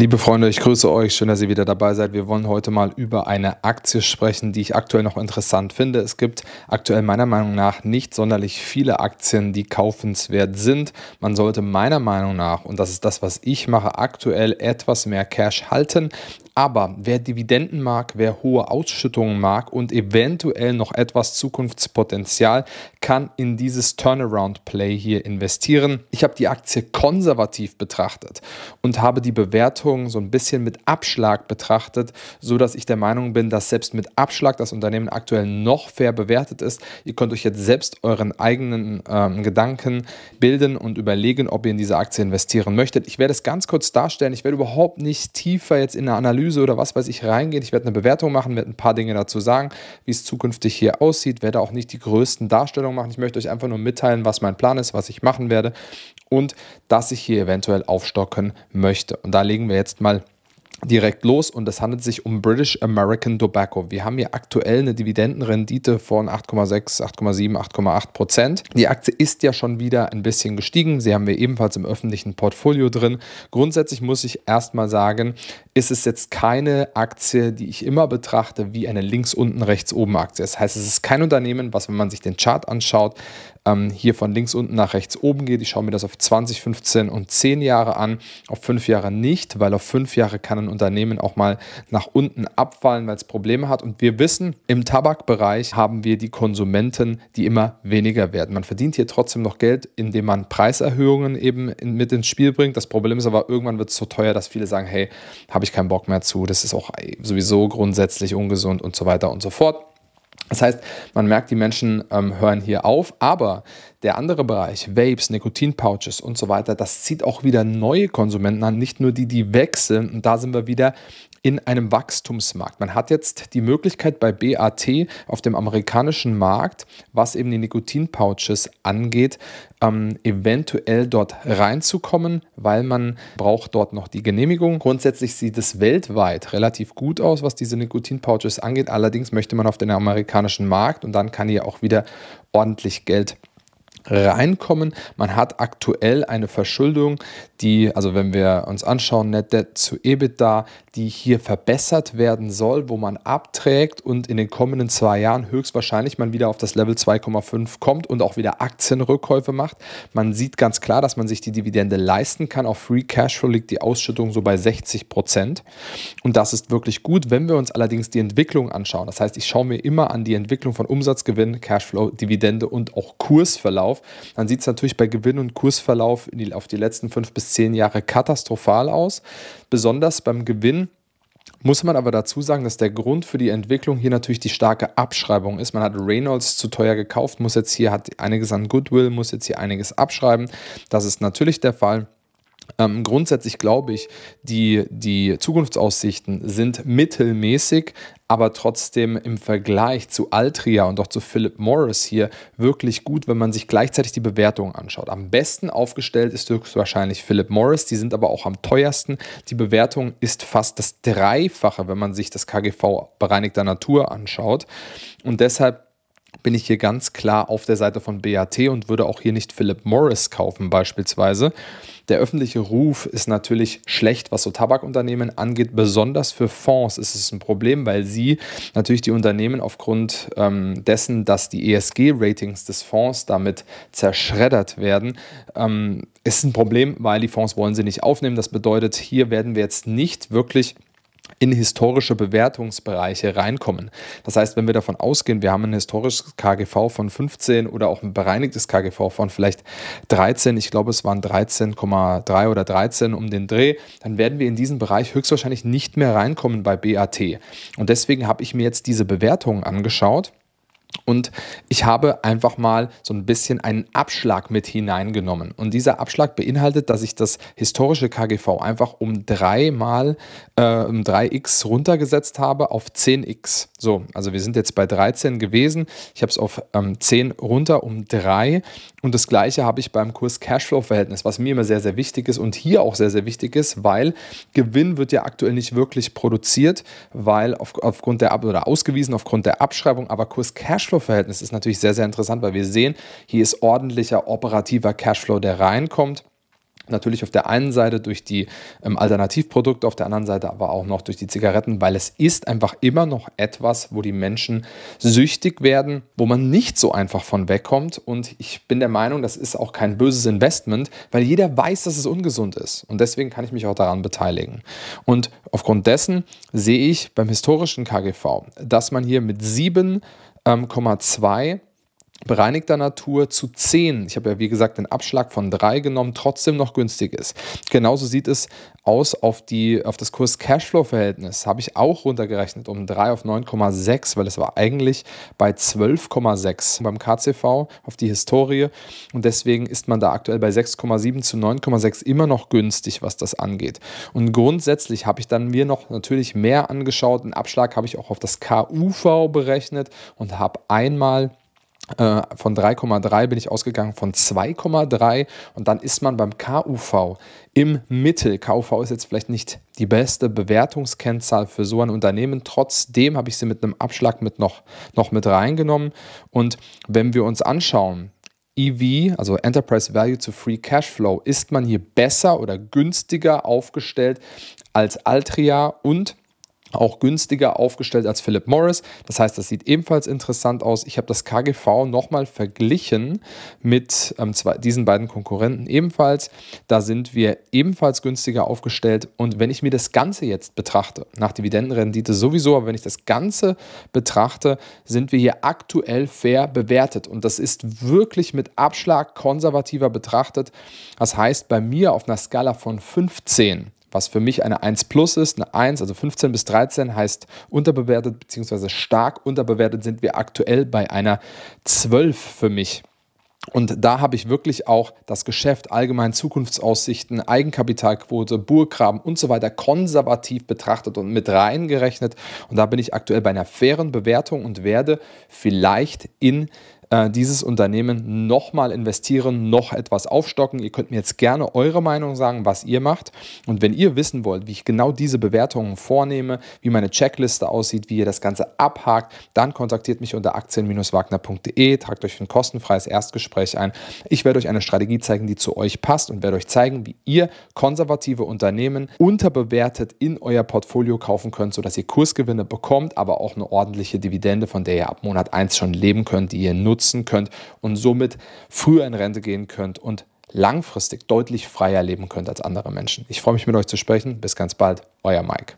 Liebe Freunde, ich grüße euch. Schön, dass ihr wieder dabei seid. Wir wollen heute mal über eine Aktie sprechen, die ich aktuell noch interessant finde. Es gibt aktuell meiner Meinung nach nicht sonderlich viele Aktien, die kaufenswert sind. Man sollte meiner Meinung nach, und das ist das, was ich mache, aktuell etwas mehr Cash halten. Aber wer Dividenden mag, wer hohe Ausschüttungen mag und eventuell noch etwas Zukunftspotenzial, kann in dieses Turnaround-Play hier investieren. Ich habe die Aktie konservativ betrachtet und habe die Bewertung Schwankungen so ein bisschen mit Abschlag betrachtet, so dass ich der Meinung bin, dass selbst mit Abschlag das Unternehmen aktuell noch fair bewertet ist. Ihr könnt euch jetzt selbst euren eigenen ähm, Gedanken bilden und überlegen, ob ihr in diese Aktie investieren möchtet. Ich werde es ganz kurz darstellen. Ich werde überhaupt nicht tiefer jetzt in eine Analyse oder was weiß ich reingehen. Ich werde eine Bewertung machen, werde ein paar Dinge dazu sagen, wie es zukünftig hier aussieht, werde auch nicht die größten Darstellungen machen. Ich möchte euch einfach nur mitteilen, was mein Plan ist, was ich machen werde und dass ich hier eventuell aufstocken möchte. Und da legen wir jetzt mal direkt los und es handelt sich um British American Tobacco. Wir haben hier aktuell eine Dividendenrendite von 8,6, 8,7, 8,8 Prozent. Die Aktie ist ja schon wieder ein bisschen gestiegen. Sie haben wir ebenfalls im öffentlichen Portfolio drin. Grundsätzlich muss ich erstmal sagen, ist es jetzt keine Aktie, die ich immer betrachte wie eine links unten, rechts oben Aktie. Das heißt, es ist kein Unternehmen, was, wenn man sich den Chart anschaut, ähm, hier von links unten nach rechts oben geht. Ich schaue mir das auf 20, 15 und 10 Jahre an, auf 5 Jahre nicht, weil auf 5 Jahre kann ein Unternehmen auch mal nach unten abfallen, weil es Probleme hat. Und wir wissen, im Tabakbereich haben wir die Konsumenten, die immer weniger werden. Man verdient hier trotzdem noch Geld, indem man Preiserhöhungen eben mit ins Spiel bringt. Das Problem ist aber, irgendwann wird es so teuer, dass viele sagen, hey, habe ich keinen Bock mehr zu, das ist auch sowieso grundsätzlich ungesund und so weiter und so fort. Das heißt, man merkt, die Menschen ähm, hören hier auf, aber der andere Bereich, Vapes, Nikotinpouches und so weiter, das zieht auch wieder neue Konsumenten an, nicht nur die, die wechseln. Und da sind wir wieder in einem Wachstumsmarkt. Man hat jetzt die Möglichkeit bei BAT auf dem amerikanischen Markt, was eben die Nikotinpouches angeht, ähm, eventuell dort reinzukommen, weil man braucht dort noch die Genehmigung. Grundsätzlich sieht es weltweit relativ gut aus, was diese Nikotinpouches angeht. Allerdings möchte man auf den amerikanischen Markt und dann kann hier auch wieder ordentlich Geld reinkommen. Man hat aktuell eine Verschuldung, die, also wenn wir uns anschauen, Net Debt zu EBITDA, die hier verbessert werden soll, wo man abträgt und in den kommenden zwei Jahren höchstwahrscheinlich man wieder auf das Level 2,5 kommt und auch wieder Aktienrückkäufe macht. Man sieht ganz klar, dass man sich die Dividende leisten kann. Auf Free Cashflow liegt die Ausschüttung so bei 60 Prozent und das ist wirklich gut. Wenn wir uns allerdings die Entwicklung anschauen, das heißt, ich schaue mir immer an die Entwicklung von Umsatzgewinn, Cashflow, Dividende und auch Kursverlauf auf, dann sieht es natürlich bei Gewinn und Kursverlauf die, auf die letzten fünf bis zehn Jahre katastrophal aus. Besonders beim Gewinn muss man aber dazu sagen, dass der Grund für die Entwicklung hier natürlich die starke Abschreibung ist. Man hat Reynolds zu teuer gekauft, muss jetzt hier, hat einiges an Goodwill, muss jetzt hier einiges abschreiben. Das ist natürlich der Fall. Ähm, grundsätzlich glaube ich, die, die Zukunftsaussichten sind mittelmäßig, aber trotzdem im Vergleich zu Altria und auch zu Philip Morris hier wirklich gut, wenn man sich gleichzeitig die Bewertungen anschaut. Am besten aufgestellt ist höchstwahrscheinlich Philip Morris, die sind aber auch am teuersten. Die Bewertung ist fast das Dreifache, wenn man sich das KGV bereinigter Natur anschaut. Und deshalb bin ich hier ganz klar auf der Seite von BAT und würde auch hier nicht Philip Morris kaufen beispielsweise. Der öffentliche Ruf ist natürlich schlecht, was so Tabakunternehmen angeht. Besonders für Fonds ist es ein Problem, weil sie natürlich die Unternehmen aufgrund ähm, dessen, dass die ESG-Ratings des Fonds damit zerschreddert werden, ähm, ist ein Problem, weil die Fonds wollen sie nicht aufnehmen. Das bedeutet, hier werden wir jetzt nicht wirklich in historische Bewertungsbereiche reinkommen. Das heißt, wenn wir davon ausgehen, wir haben ein historisches KGV von 15 oder auch ein bereinigtes KGV von vielleicht 13, ich glaube es waren 13,3 oder 13 um den Dreh, dann werden wir in diesen Bereich höchstwahrscheinlich nicht mehr reinkommen bei BAT. Und deswegen habe ich mir jetzt diese Bewertungen angeschaut und ich habe einfach mal so ein bisschen einen Abschlag mit hineingenommen. Und dieser Abschlag beinhaltet, dass ich das historische KGV einfach um dreimal, äh, um 3x runtergesetzt habe auf 10x. So, also wir sind jetzt bei 13 gewesen. Ich habe es auf ähm, 10 runter um 3. Und das gleiche habe ich beim Kurs Cashflow-Verhältnis, was mir immer sehr, sehr wichtig ist und hier auch sehr, sehr wichtig ist, weil Gewinn wird ja aktuell nicht wirklich produziert, weil auf, aufgrund der, oder ausgewiesen aufgrund der Abschreibung, aber Kurs Cashflow Cashflow-Verhältnis ist natürlich sehr, sehr interessant, weil wir sehen, hier ist ordentlicher operativer Cashflow, der reinkommt. Natürlich auf der einen Seite durch die ähm, Alternativprodukte, auf der anderen Seite aber auch noch durch die Zigaretten, weil es ist einfach immer noch etwas, wo die Menschen süchtig werden, wo man nicht so einfach von wegkommt. Und ich bin der Meinung, das ist auch kein böses Investment, weil jeder weiß, dass es ungesund ist. Und deswegen kann ich mich auch daran beteiligen. Und aufgrund dessen sehe ich beim historischen KGV, dass man hier mit sieben ähm, 2 bereinigter Natur zu 10, ich habe ja wie gesagt den Abschlag von 3 genommen, trotzdem noch günstig ist. Genauso sieht es aus auf, die, auf das Kurs-Cashflow-Verhältnis. Habe ich auch runtergerechnet um 3 auf 9,6, weil es war eigentlich bei 12,6 beim KCV auf die Historie. Und deswegen ist man da aktuell bei 6,7 zu 9,6 immer noch günstig, was das angeht. Und grundsätzlich habe ich dann mir noch natürlich mehr angeschaut. Einen Abschlag habe ich auch auf das KUV berechnet und habe einmal äh, von 3,3 bin ich ausgegangen von 2,3 und dann ist man beim KUV im Mittel. KUV ist jetzt vielleicht nicht die beste Bewertungskennzahl für so ein Unternehmen. Trotzdem habe ich sie mit einem Abschlag mit noch, noch mit reingenommen. Und wenn wir uns anschauen, EV, also Enterprise Value to Free Cashflow, ist man hier besser oder günstiger aufgestellt als Altria und auch günstiger aufgestellt als Philip Morris. Das heißt, das sieht ebenfalls interessant aus. Ich habe das KGV nochmal verglichen mit ähm, zwei, diesen beiden Konkurrenten ebenfalls. Da sind wir ebenfalls günstiger aufgestellt. Und wenn ich mir das Ganze jetzt betrachte, nach Dividendenrendite sowieso, aber wenn ich das Ganze betrachte, sind wir hier aktuell fair bewertet. Und das ist wirklich mit Abschlag konservativer betrachtet. Das heißt, bei mir auf einer Skala von 15 was für mich eine 1 plus ist, eine 1, also 15 bis 13 heißt unterbewertet bzw. stark unterbewertet sind wir aktuell bei einer 12 für mich. Und da habe ich wirklich auch das Geschäft, allgemein Zukunftsaussichten, Eigenkapitalquote, Burggraben und so weiter konservativ betrachtet und mit reingerechnet. Und da bin ich aktuell bei einer fairen Bewertung und werde vielleicht in äh, dieses Unternehmen nochmal investieren, noch etwas aufstocken. Ihr könnt mir jetzt gerne eure Meinung sagen, was ihr macht. Und wenn ihr wissen wollt, wie ich genau diese Bewertungen vornehme, wie meine Checkliste aussieht, wie ihr das Ganze abhakt, dann kontaktiert mich unter aktien-wagner.de, tragt euch für ein kostenfreies Erstgespräch ein. Ich werde euch eine Strategie zeigen, die zu euch passt und werde euch zeigen, wie ihr konservative Unternehmen unterbewertet in euer Portfolio kaufen könnt, sodass ihr Kursgewinne bekommt, aber auch eine ordentliche Dividende, von der ihr ab Monat 1 schon leben könnt, die ihr nutzt nutzen könnt und somit früher in Rente gehen könnt und langfristig deutlich freier leben könnt als andere Menschen. Ich freue mich mit euch zu sprechen. Bis ganz bald, euer Mike.